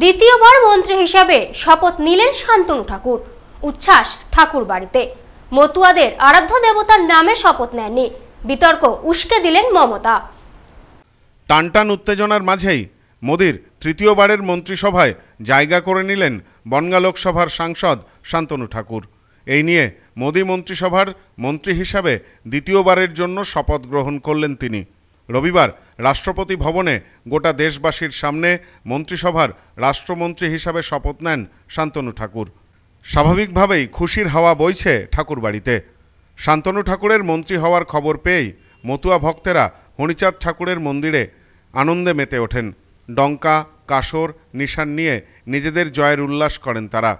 দ্বিতীয়বার মন্ত্রী হিসাবে শপথ নিলেন শান্তনু ঠাকুর উচ্ছ্বাস ঠাকুর বাড়িতে মতুয়াদের আরাধ্য দেবতার নামে শপথ নেননি বিতর্ক উস্কে দিলেন মমতা টানটান উত্তেজনার মাঝেই মোদীর তৃতীয়বারের মন্ত্রিসভায় জায়গা করে নিলেন বনগা লোকসভার সাংসদ শান্তনু ঠাকুর এই নিয়ে মোদী মন্ত্রিসভার মন্ত্রী হিসাবে দ্বিতীয়বারের জন্য শপথ গ্রহণ করলেন তিনি রবিবার রাষ্ট্রপতি ভবনে গোটা দেশবাসীর সামনে মন্ত্রিসভার রাষ্ট্রমন্ত্রী হিসাবে শপথ নেন শান্তনু ঠাকুর স্বাভাবিকভাবেই খুশির হাওয়া বইছে ঠাকুরবাড়িতে শান্তনু ঠাকুরের মন্ত্রী হওয়ার খবর পেয়েই মতুয়া ভক্তেরা হরিচাঁদ ঠাকুরের মন্দিরে আনন্দে মেতে ওঠেন ডঙ্কা কাসর নিশান নিয়ে নিজেদের জয়ের উল্লাস করেন তারা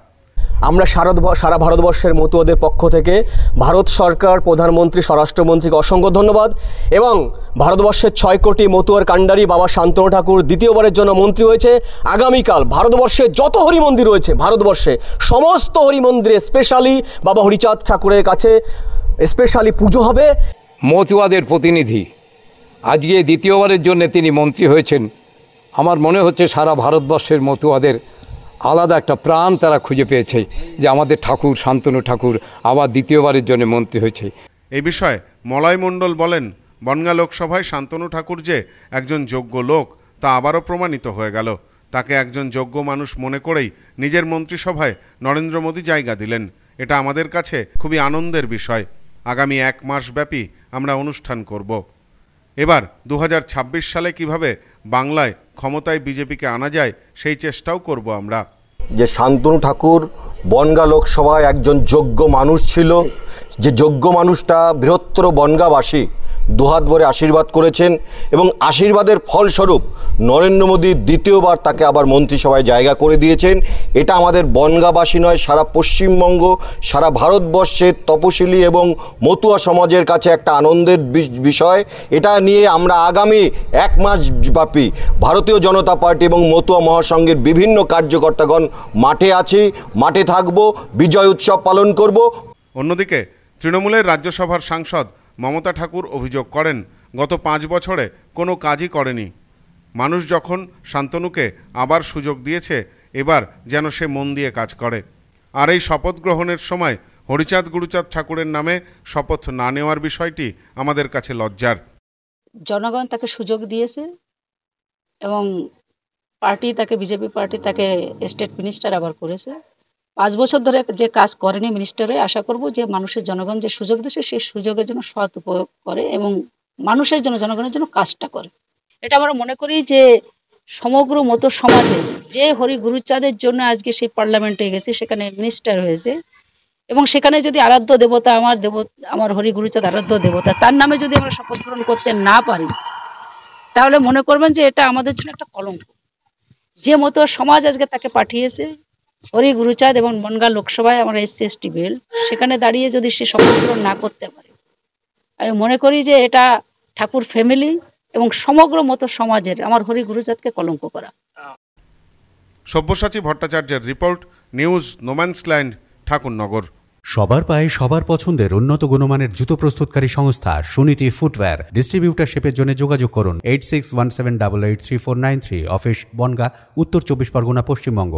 আমরা সারদ সারা ভারতবর্ষের মতুয়াদের পক্ষ থেকে ভারত সরকার প্রধানমন্ত্রী স্বরাষ্ট্রমন্ত্রীকে অসংখ্য ধন্যবাদ এবং ভারতবর্ষের ছয় কোটি মতুয়ার কাণ্ডারি বাবা শান্তনু ঠাকুর দ্বিতীয়বারের জন্য মন্ত্রী হয়েছে আগামীকাল ভারতবর্ষে যত হরি মন্দির রয়েছে ভারতবর্ষে সমস্ত হরি মন্দিরে স্পেশালি বাবা হরিচাঁদ ঠাকুরের কাছে স্পেশালি পুজো হবে মতুয়াদের প্রতিনিধি আজকে দ্বিতীয়বারের জন্য তিনি মন্ত্রী হয়েছেন আমার মনে হচ্ছে সারা ভারতবর্ষের মতুয়াদের আলাদা একটা প্রাণ তারা খুঁজে পেয়েছে যে আমাদের ঠাকুর শান্তনু ঠাকুর আবার দ্বিতীয়বারের জন্য মন্ত্রী হয়েছে এই বিষয়ে মলয় মণ্ডল বলেন বনগা লোকসভায় শান্তনু ঠাকুর যে একজন যোগ্য লোক তা আবারও প্রমাণিত হয়ে গেল তাকে একজন যোগ্য মানুষ মনে করেই নিজের মন্ত্রিসভায় নরেন্দ্র মোদী জায়গা দিলেন এটা আমাদের কাছে খুবই আনন্দের বিষয় আগামী এক মাস ব্যাপী আমরা অনুষ্ঠান করব এবার দু সালে কিভাবে বাংলায় ক্ষমতায় বিজেপিকে আনা যায় সেই চেষ্টাও করব আমরা যে শান্তনু ঠাকুর বনগা লোকসভায় একজন যোগ্য মানুষ ছিল যে যোগ্য মানুষটা বৃহত্তর বনগাবাসী দুহাত ভরে আশীর্বাদ করেছেন এবং আশীর্বাদের ফলস্বরূপ নরেন্দ্র মোদী দ্বিতীয়বার তাকে আবার মন্ত্রিসভায় জায়গা করে দিয়েছেন এটা আমাদের বনগাবাসী নয় সারা পশ্চিমবঙ্গ সারা ভারতবর্ষের তপশিলি এবং মতুয়া সমাজের কাছে একটা আনন্দের বিষয় এটা নিয়ে আমরা আগামী এক মাস ব্যাপী ভারতীয় জনতা পার্টি এবং মতুয়া মহাসংঘের বিভিন্ন কার্যকর্তাগণ মাঠে আছি মাঠে থাকব বিজয় উৎসব পালন করব অন্যদিকে তৃণমূলের রাজ্যসভার সাংসদ মমতা ঠাকুর অভিযোগ করেন গত পাঁচ বছরে কোনো কাজই করেনি মানুষ যখন শান্তনুকে আবার সুযোগ দিয়েছে এবার যেন সে মন দিয়ে কাজ করে আর এই শপথ গ্রহণের সময় হরিচাঁদ গুরুচাঁদ ঠাকুরের নামে শপথ না নেওয়ার বিষয়টি আমাদের কাছে লজ্জার জনগণ তাকে সুযোগ দিয়েছে এবং পার্টি তাকে বিজেপি পার্টি তাকে স্টেট মিনিস্টার আবার করেছে পাঁচ বছর ধরে যে কাজ করেনি মিনিস্টারে আশা করব যে মানুষের জনগণ যে সুযোগ দিয়েছে সেই সুযোগের জন্য সৎ উপয়োগ করে এবং মানুষের জন্য জনগণের জন্য কাজটা করে এটা আমরা মনে করি যে সমগ্র মতো সমাজে যে হরি গুরুচাঁদের জন্য আজকে সেই পার্লামেন্টে গেছে সেখানে মিনিস্টার হয়েছে এবং সেখানে যদি আরাধ্য দেবতা আমার দেব আমার হরি গুরুচাঁদ আরাধ্য দেবতা তার নামে যদি আমরা শপথ গ্রহণ করতে না পারি তাহলে মনে করবেন যে এটা আমাদের জন্য একটা কলঙ্ক যে মতো সমাজ আজকে তাকে পাঠিয়েছে হরি গুরুচাঁদ এবং বনগাঁ লোকসভায় আমার এসছি এসটি বিল সেখানে দাঁড়িয়ে যদি সে স্বপ্নপূরণ না করতে পারে আমি মনে করি যে এটা ঠাকুর ফ্যামিলি এবং সমগ্র মতো সমাজের আমার হরি গুরুচাঁদকে কলঙ্ক করা সব্যসাচী ভট্টাচার্যের রিপোর্ট নিউজ নোম্যান্সল্যান্ড ঠাকুরনগর সবার পায়ে সবার পছন্দের উন্নত গুণমানের জুতো প্রস্তুতকারী সংস্থা সুনীতি ফুটওয়্যার ডিস্ট্রিবিউটারশিপের জন্য যোগাযোগ করুন eight six one seven double eight three four nine three office Bongaon উত্তর চব্বিশ পরগনা পশ্চিমবঙ্গ